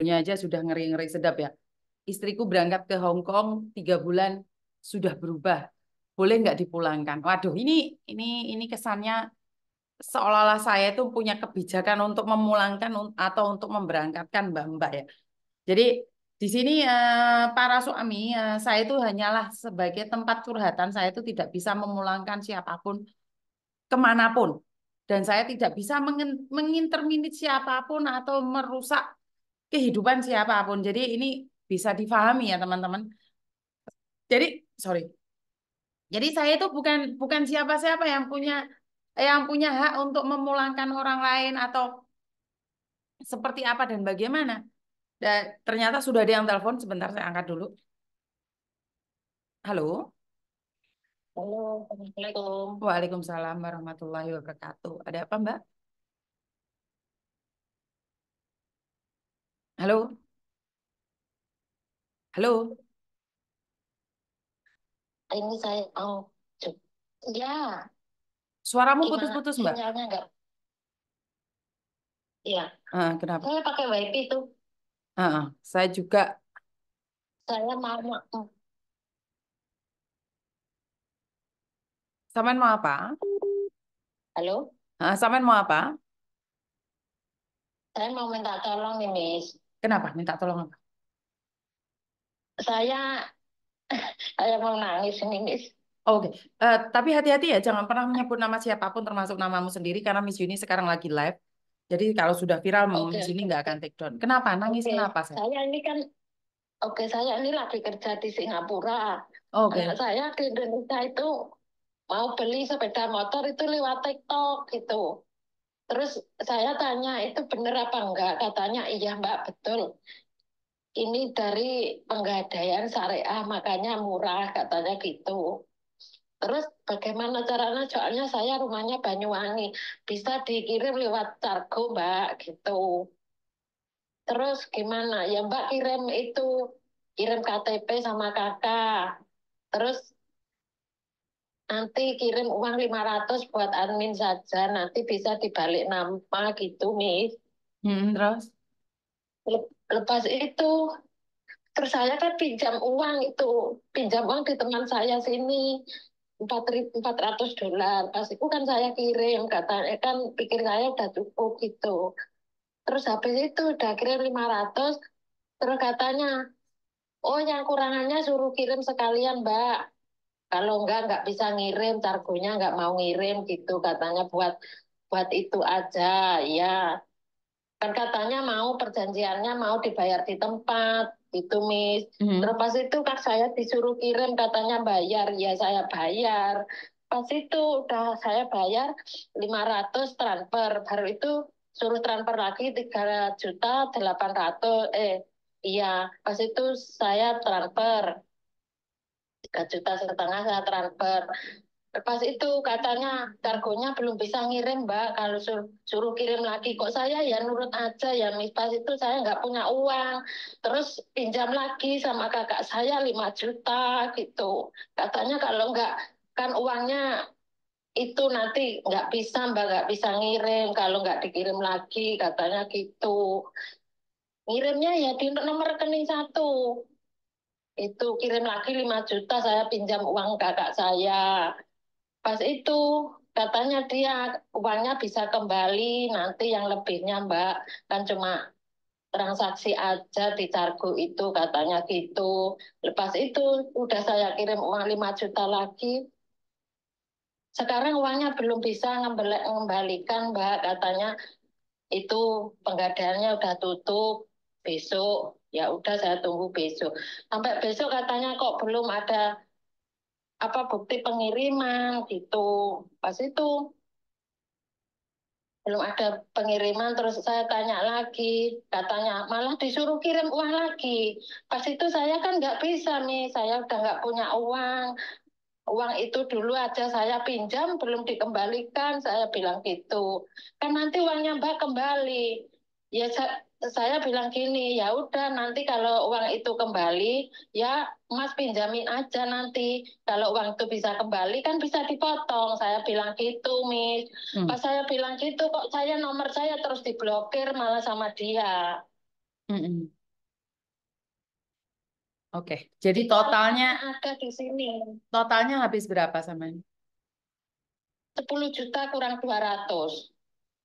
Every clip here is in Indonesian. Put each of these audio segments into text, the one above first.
punya aja sudah ngeri-ngeri sedap ya. Istriku berangkat ke Hong Kong tiga bulan sudah berubah. Boleh nggak dipulangkan? Waduh, ini ini ini kesannya seolah-olah saya itu punya kebijakan untuk memulangkan atau untuk memberangkatkan mbak-mbak ya. Jadi di sini eh, para suami eh, saya itu hanyalah sebagai tempat curhatan saya itu tidak bisa memulangkan siapapun kemanapun dan saya tidak bisa menginterminit siapapun atau merusak kehidupan siapapun. Jadi ini bisa difahami ya teman-teman. Jadi sorry. Jadi saya itu bukan bukan siapa-siapa yang punya yang punya hak untuk memulangkan orang lain atau seperti apa dan bagaimana. Dan ternyata sudah ada yang telepon. Sebentar saya angkat dulu. Halo. Halo, Assalamualaikum. Waalaikumsalam warahmatullahi wabarakatuh. Ada apa Mbak? Halo, halo. Ini saya Oh, ya Suaramu putus-putus, Mbak. Iya. Ah, kenapa? saya pakai WiFi itu. Uh, ah. saya juga. Saya mau mau- mm. Saman mau apa? halo, Ah, Saman mau apa? saya mau minta tolong nih, Miss. Kenapa? Minta tolong apa? Saya saya mau nangis ini, Miss. Oke, okay. uh, eh, tapi hati-hati ya, jangan pernah menyebut nama siapapun termasuk namamu sendiri karena Miss Yuni sekarang lagi live. Jadi kalau sudah viral mau okay. Miss Yuni nggak akan take down. Kenapa? Nangis okay. kenapa? Saya? saya ini kan, oke okay, saya ini lagi kerja di Singapura. Oke. Okay. saya di Indonesia itu mau beli sepeda motor itu lewat TikTok gitu. Terus saya tanya itu benar apa enggak? Katanya iya Mbak betul. Ini dari penggadaian syariah makanya murah katanya gitu. Terus bagaimana caranya? Soalnya saya rumahnya Banyuwangi, bisa dikirim lewat cargo Mbak gitu. Terus gimana? Ya Mbak kirim itu, kirim KTP sama kakak. Terus nanti kirim uang 500 buat admin saja, nanti bisa dibalik nama gitu, mis. Hmm, terus? Lepas itu, terus saya kan pinjam uang itu, pinjam uang di teman saya sini, 400 dolar. Pas itu kan saya kirim, katanya kan pikir saya udah cukup gitu. Terus habis itu udah kirim 500, terus katanya, oh yang kurangannya suruh kirim sekalian, Mbak kalau enggak enggak bisa ngirim cargonya enggak mau ngirim gitu katanya buat buat itu aja ya kan katanya mau perjanjiannya mau dibayar di tempat itu mis hmm. terus pas itu kak saya disuruh kirim katanya bayar ya saya bayar pas itu udah saya bayar 500 transfer baru itu suruh transfer lagi tiga juta delapan ratus eh iya pas itu saya transfer tiga juta setengah saya transfer Lepas itu katanya kargonya belum bisa ngirim mbak, kalau sur suruh kirim lagi kok saya ya nurut aja ya pas itu saya nggak punya uang. Terus pinjam lagi sama kakak saya 5 juta gitu. Katanya kalau nggak kan uangnya itu nanti nggak bisa mbak nggak bisa ngirim kalau nggak dikirim lagi katanya gitu. Ngirimnya ya di nomor rekening satu itu kirim lagi 5 juta saya pinjam uang kakak saya. Pas itu katanya dia uangnya bisa kembali nanti yang lebihnya mbak kan cuma transaksi aja di cargo itu katanya gitu. Lepas itu udah saya kirim uang 5 juta lagi. Sekarang uangnya belum bisa mengembalikan mbak katanya itu penggadaannya udah tutup besok ya udah saya tunggu besok sampai besok katanya kok belum ada apa bukti pengiriman gitu pas itu belum ada pengiriman terus saya tanya lagi katanya malah disuruh kirim uang lagi pas itu saya kan nggak bisa nih saya udah nggak punya uang uang itu dulu aja saya pinjam belum dikembalikan saya bilang gitu kan nanti uangnya mbak kembali ya saya, saya bilang gini, ya udah nanti kalau uang itu kembali, ya Mas pinjamin aja nanti. Kalau uang itu bisa kembali kan bisa dipotong. Saya bilang gitu, Miss. Hmm. Pas saya bilang gitu, kok saya nomor saya terus diblokir malah sama dia. Hmm. Oke, okay. jadi totalnya ada di sini. Totalnya habis berapa sama ini? 10 juta kurang dua ratus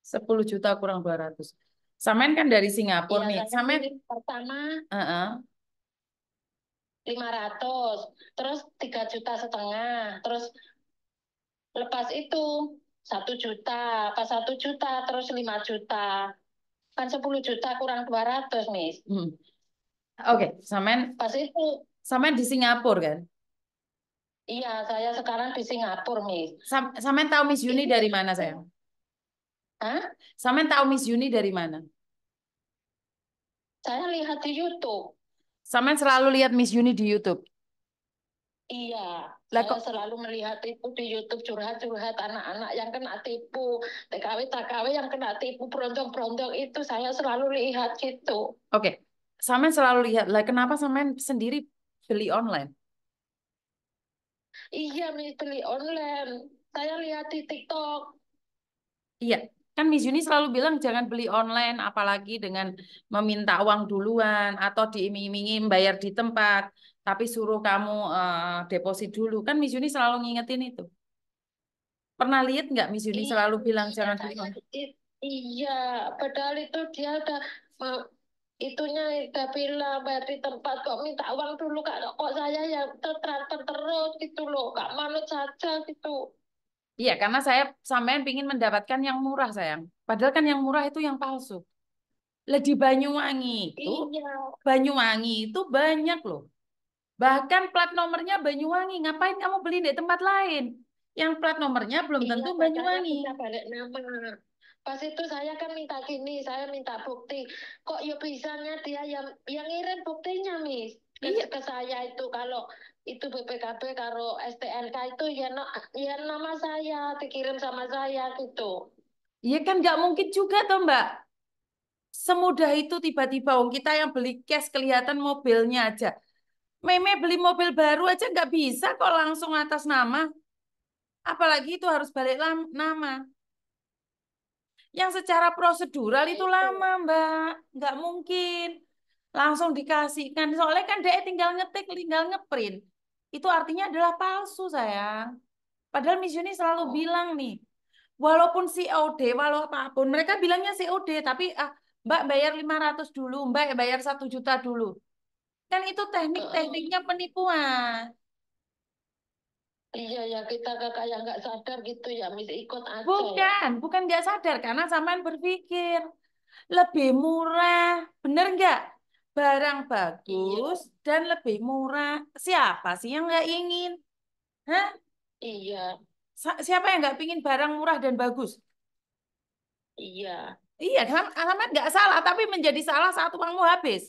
sepuluh juta kurang dua ratus Samen kan dari Singapura iya, nih. Samen pertama uh -uh. 500, terus 3 juta setengah, terus lepas itu 1 juta, pas 1 juta, terus 5 juta. Kan 10 juta kurang 200, Miss. Hmm. Oke, okay. Samen pas itu Samen di Singapura kan? Iya, saya sekarang di Singapura, Miss. Sam Samen tahu Miss Yuni dari mana, sayang? Hah? tahu Miss Yuni dari mana? Saya lihat di YouTube. Sama selalu lihat Miss Yuni di YouTube? Iya, lah, saya selalu melihat itu di YouTube curhat-curhat anak-anak yang kena tipu, TKW TKW yang kena tipu berondong-berondong itu saya selalu lihat gitu. Oke, okay. Sama selalu lihat. Lah kenapa sama sendiri beli online? Iya, beli online. Saya lihat di TikTok. Iya, Kan Miss Yuni selalu bilang jangan beli online apalagi dengan meminta uang duluan atau diiming-imingi bayar di tempat tapi suruh kamu uh, deposit dulu. Kan Miss Yuni selalu ngingetin itu. Pernah lihat nggak Miss Yuni selalu bilang iya, jangan beli online? Iya, padahal itu dia udah eh, itunya udah bilang bayar di tempat kok minta uang dulu kak kok saya yang tertransfer terus gitu loh kak manut saja gitu Iya, karena saya sampean pingin mendapatkan yang murah, sayang. Padahal kan yang murah itu yang palsu. Lebih Banyuwangi itu, iya. Banyuwangi itu banyak loh. Bahkan plat nomornya Banyuwangi, ngapain kamu beli di tempat lain? Yang plat nomornya belum iya, tentu Banyuwangi. balik nama. Pas itu saya kan minta gini, saya minta bukti. Kok ya bisanya dia yang yang ngirim buktinya, Miss? Iya. Ke saya itu kalau itu BPKB karo STNK itu ya no, ya nama saya dikirim sama saya gitu. Iya kan nggak mungkin juga tuh Mbak. Semudah itu tiba-tiba wong kita yang beli cash kelihatan mobilnya aja. Meme beli mobil baru aja nggak bisa kok langsung atas nama. Apalagi itu harus balik nama. Yang secara prosedural itu, iya, itu. lama Mbak, nggak mungkin langsung dikasihkan. Soalnya kan dia tinggal ngetik, tinggal ngeprint itu artinya adalah palsu sayang. Padahal Miss Yuni selalu oh. bilang nih, walaupun COD, walau apapun, mereka bilangnya COD, tapi ah, Mbak bayar 500 dulu, Mbak bayar satu juta dulu. Kan itu teknik-tekniknya penipuan. Iya, ya kita kakak yang nggak sadar gitu ya, Miss ikut aja. Ya. Bukan, bukan nggak sadar, karena samaan berpikir. Lebih murah, bener nggak? barang iya. bagus dan lebih murah. Siapa sih yang nggak ingin? Hah? Iya. Siapa yang nggak ingin barang murah dan bagus? Iya. Iya, alamat nggak salah, tapi menjadi salah saat uangmu habis.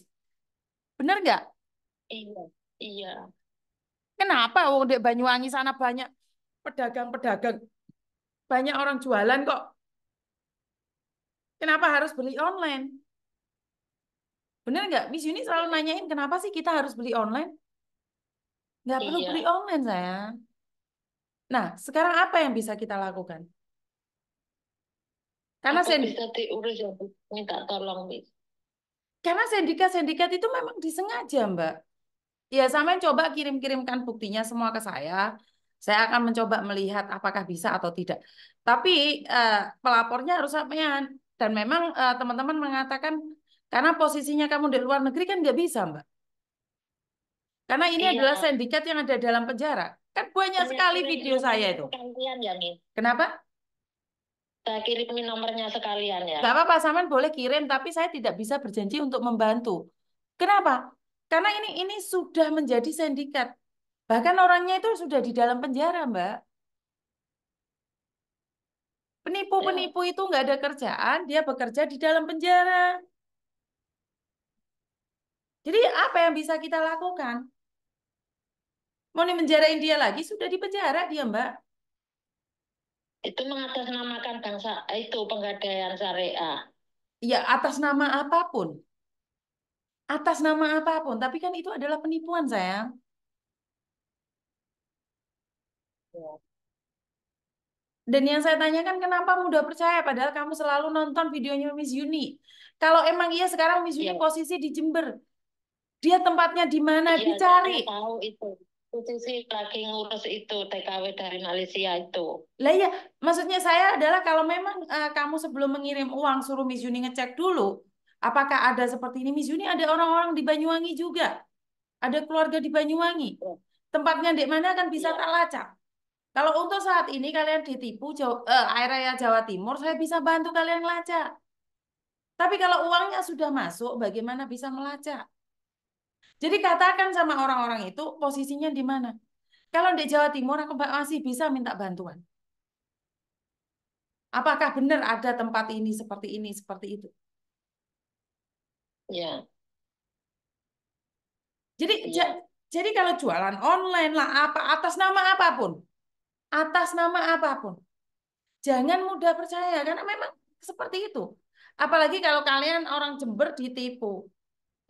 Bener nggak? Iya. Iya. Kenapa wong di Banyuwangi sana banyak pedagang-pedagang? Banyak orang jualan kok. Kenapa harus beli online? Bener nggak? Miss Yuni selalu iya. nanyain kenapa sih kita harus beli online? Nggak iya. perlu beli online sayang. Nah, sekarang apa yang bisa kita lakukan? Karena Aku bisa diurus minta ya, tolong, Miss. Karena sindikat-sindikat itu memang disengaja, Mbak. Ya, sama coba kirim-kirimkan buktinya semua ke saya. Saya akan mencoba melihat apakah bisa atau tidak. Tapi eh, pelapornya harus sampean. Dan memang eh, teman-teman eh, mengatakan karena posisinya kamu di luar negeri kan nggak bisa, Mbak. Karena ini iya. adalah sindikat yang ada dalam penjara. Kan banyak iya, sekali video saya itu. Sekalian ya, Mi. Kenapa? Saya kirimin nomornya sekalian ya. Gak apa-apa, Saman boleh kirim, tapi saya tidak bisa berjanji untuk membantu. Kenapa? Karena ini ini sudah menjadi sindikat. Bahkan orangnya itu sudah di dalam penjara, Mbak. Penipu-penipu ya. itu nggak ada kerjaan, dia bekerja di dalam penjara. Jadi apa yang bisa kita lakukan? Mau nih dipenjarain dia lagi? Sudah dipenjara dia, Mbak. Itu mengatasnamakan bangsa itu penggadaian syariah. Ya, atas nama apapun. Atas nama apapun, tapi kan itu adalah penipuan, saya. Iya. Dan yang saya tanyakan kenapa mudah percaya padahal kamu selalu nonton videonya Miss Yuni. Kalau emang iya sekarang Miss Yuni yeah. posisi di Jember, dia tempatnya di mana iya, dicari tahu itu posisi sih lagi ngurus itu TKW dari Malaysia itu. Lah ya, maksudnya saya adalah kalau memang uh, kamu sebelum mengirim uang suruh Miss Yuni ngecek dulu apakah ada seperti ini Miss Yuni ada orang-orang di Banyuwangi juga. Ada keluarga di Banyuwangi. Iya. Tempatnya di mana kan bisa ya. tak lacak. Kalau untuk saat ini kalian ditipu Jawa, eh, area Jawa Timur, saya bisa bantu kalian melacak. Tapi kalau uangnya sudah masuk, bagaimana bisa melacak? Jadi katakan sama orang-orang itu posisinya di mana. Kalau di Jawa Timur aku masih bisa minta bantuan. Apakah benar ada tempat ini seperti ini seperti itu? Ya. Jadi ya. jadi kalau jualan online lah apa atas nama apapun, atas nama apapun, jangan mudah percaya karena memang seperti itu. Apalagi kalau kalian orang Jember ditipu,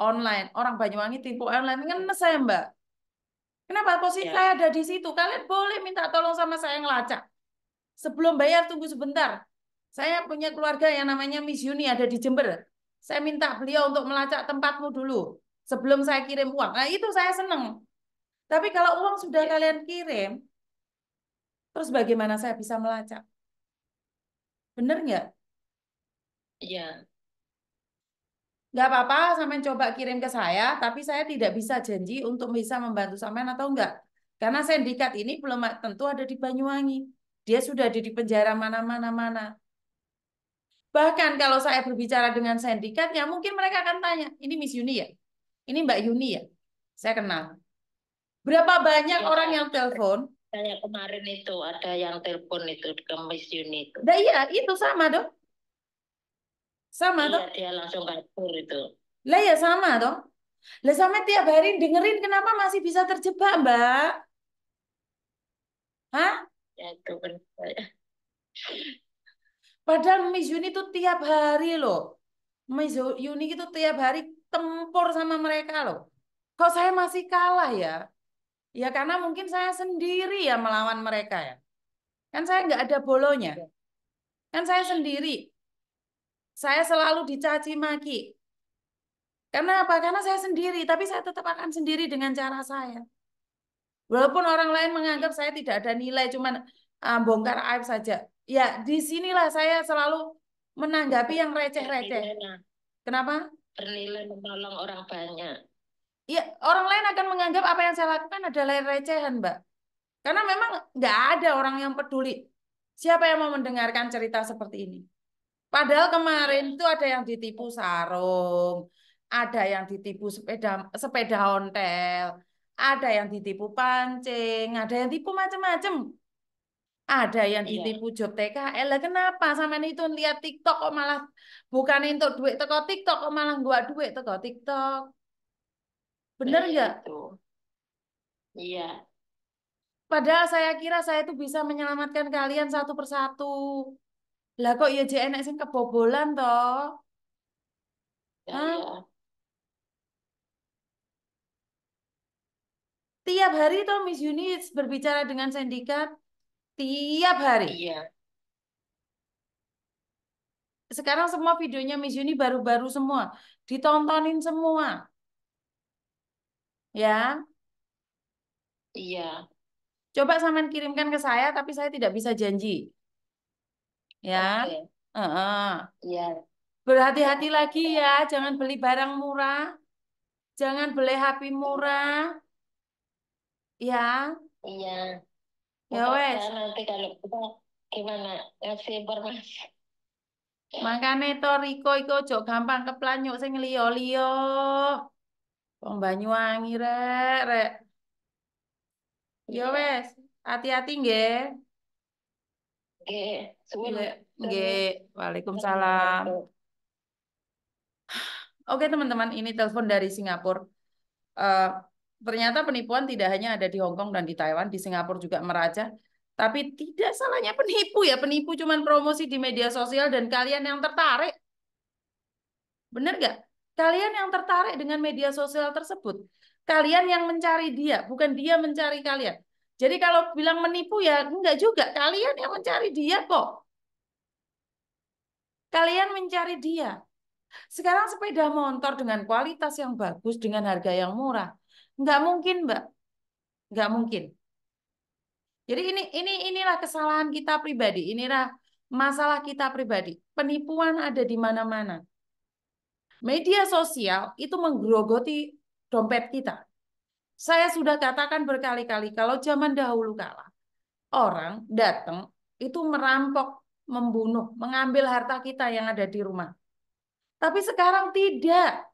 online. Orang Banyuwangi tipu online. Ngenes saya, Mbak. Kenapa posisi ya. saya ada di situ? Kalian boleh minta tolong sama saya yang ngelacak. Sebelum bayar tunggu sebentar. Saya punya keluarga yang namanya Miss Yuni ada di Jember. Saya minta beliau untuk melacak tempatmu dulu sebelum saya kirim uang. Nah, itu saya senang. Tapi kalau uang sudah ya. kalian kirim, terus bagaimana saya bisa melacak? Bener nggak? Iya nggak apa-apa sampean coba kirim ke saya tapi saya tidak bisa janji untuk bisa membantu sampean atau enggak karena sindikat ini belum tentu ada di Banyuwangi dia sudah ada di penjara mana-mana mana bahkan kalau saya berbicara dengan sendikat, ya mungkin mereka akan tanya ini Miss Yuni ya ini Mbak Yuni ya saya kenal berapa banyak ya, orang yang telepon saya kemarin itu ada yang telepon itu ke Miss Yuni itu nah, iya itu sama dong sama iya, toh? Iya, langsung kabur itu. Lah ya sama toh? Lah sama tiap hari dengerin kenapa masih bisa terjebak, Mbak? Hah? Ya itu benar. Padahal Miss Yuni itu tiap hari loh. Miss Yuni itu tiap hari tempur sama mereka loh. Kok saya masih kalah ya? Ya karena mungkin saya sendiri ya melawan mereka ya. Kan saya nggak ada bolonya. Iya. Kan saya sendiri. Saya selalu dicaci maki. Karena apa? Karena saya sendiri, tapi saya tetap akan sendiri dengan cara saya. Walaupun orang lain menganggap saya tidak ada nilai, cuman uh, bongkar aib saja. Ya, disinilah saya selalu menanggapi yang receh-receh. Kenapa? Bernilai menolong orang banyak. Ya, orang lain akan menganggap apa yang saya lakukan adalah recehan, Mbak. Karena memang nggak ada orang yang peduli. Siapa yang mau mendengarkan cerita seperti ini? Padahal kemarin itu ada yang ditipu sarung, ada yang ditipu sepeda sepeda ontel, ada yang ditipu pancing, ada yang ditipu macam-macam. Ada yang iya. ditipu iya. job TKL. Lah kenapa sama ini itu lihat TikTok kok malah bukan untuk duit teko TikTok kok malah gua duit teko TikTok. Nah, Bener Ya, Iya. Padahal saya kira saya itu bisa menyelamatkan kalian satu persatu. Lah kok ya jek enek sing kebobolan toh? Ya, ya. Tiap hari toh Miss Yuni berbicara dengan sindikat. Tiap hari. Iya. Sekarang semua videonya Miss Yuni baru-baru semua. Ditontonin semua. Ya. Iya. Coba sampean kirimkan ke saya tapi saya tidak bisa janji ya. Oke. Uh-uh. Iya. Berhati-hati lagi ya, jangan beli barang murah, jangan beli HP murah, ya. Iya. Ya wes. Nanti kalau kita gimana ngasih informasi. Makanya to Riko iku ojo gampang keplanyuk sing liya-liya. Wong Banyuwangi rek rek. Ya iya. wes, hati-hati nggih. Oke, iya, waalaikumsalam. Oke teman-teman, ini telepon dari Singapura. Uh, ternyata penipuan tidak hanya ada di Hong Kong dan di Taiwan, di Singapura juga meraja. Tapi tidak salahnya penipu ya, penipu cuman promosi di media sosial dan kalian yang tertarik. Benar nggak? Kalian yang tertarik dengan media sosial tersebut. Kalian yang mencari dia, bukan dia mencari kalian. Jadi kalau bilang menipu ya enggak juga. Kalian yang mencari dia kok. Kalian mencari dia. Sekarang sepeda motor dengan kualitas yang bagus, dengan harga yang murah. Enggak mungkin, Mbak. Enggak mungkin. Jadi ini ini inilah kesalahan kita pribadi. Inilah masalah kita pribadi. Penipuan ada di mana-mana. Media sosial itu menggerogoti dompet kita. Saya sudah katakan berkali-kali kalau zaman dahulu kala orang datang itu merampok, membunuh, mengambil harta kita yang ada di rumah. Tapi sekarang tidak.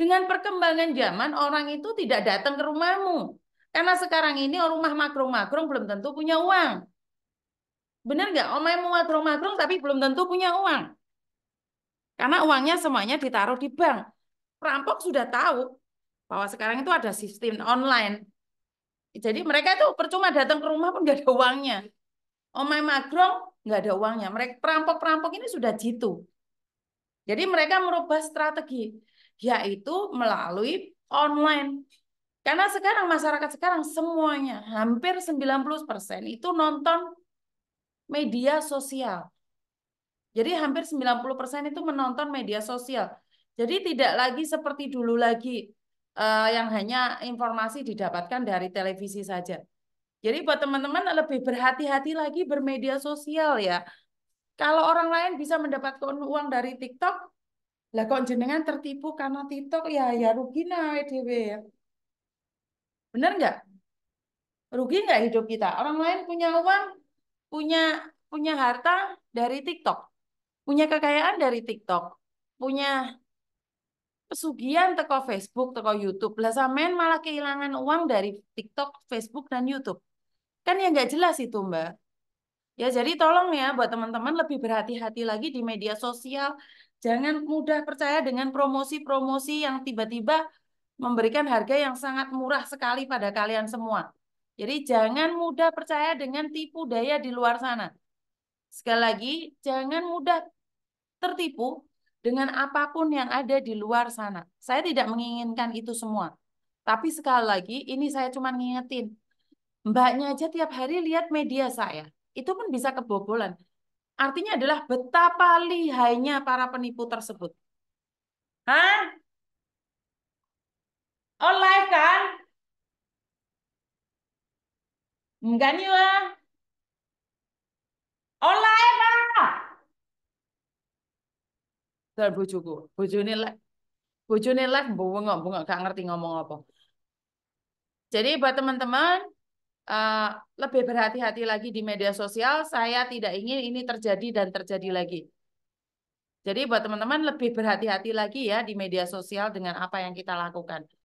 Dengan perkembangan zaman orang itu tidak datang ke rumahmu. Karena sekarang ini rumah makrung-makrung belum tentu punya uang. Benar nggak? Omai mau makrung-makrung tapi belum tentu punya uang. Karena uangnya semuanya ditaruh di bank. Perampok sudah tahu bahwa sekarang itu ada sistem online. Jadi mereka itu percuma datang ke rumah pun nggak ada uangnya. Omai Magrong nggak ada uangnya. Mereka perampok-perampok ini sudah jitu. Jadi mereka merubah strategi, yaitu melalui online. Karena sekarang masyarakat sekarang semuanya, hampir 90% itu nonton media sosial. Jadi hampir 90% itu menonton media sosial. Jadi tidak lagi seperti dulu lagi uh, yang hanya informasi didapatkan dari televisi saja. Jadi buat teman-teman lebih berhati-hati lagi bermedia sosial ya. Kalau orang lain bisa mendapatkan uang dari TikTok, lah kok jenengan tertipu karena TikTok ya ya rugi nawe dhewe ya. Bener nggak? Rugi nggak hidup kita? Orang lain punya uang, punya punya harta dari TikTok, punya kekayaan dari TikTok, punya pesugihan teko Facebook, teko YouTube. Lah sampean malah kehilangan uang dari TikTok, Facebook dan YouTube. Kan ya nggak jelas itu, Mbak. Ya jadi tolong ya buat teman-teman lebih berhati-hati lagi di media sosial. Jangan mudah percaya dengan promosi-promosi yang tiba-tiba memberikan harga yang sangat murah sekali pada kalian semua. Jadi jangan mudah percaya dengan tipu daya di luar sana. Sekali lagi, jangan mudah tertipu dengan apapun yang ada di luar sana. Saya tidak menginginkan itu semua. Tapi sekali lagi, ini saya cuma ngingetin. Mbaknya aja tiap hari lihat media saya. Itu pun bisa kebobolan. Artinya adalah betapa lihainya para penipu tersebut. Hah? Oh kan? Enggak nih lah. Oh Dari bojoku, bojone lek. Bojone lek bungok bungok gak ngerti ngomong apa. Jadi buat teman-teman uh, lebih berhati-hati lagi di media sosial. Saya tidak ingin ini terjadi dan terjadi lagi. Jadi buat teman-teman lebih berhati-hati lagi ya di media sosial dengan apa yang kita lakukan.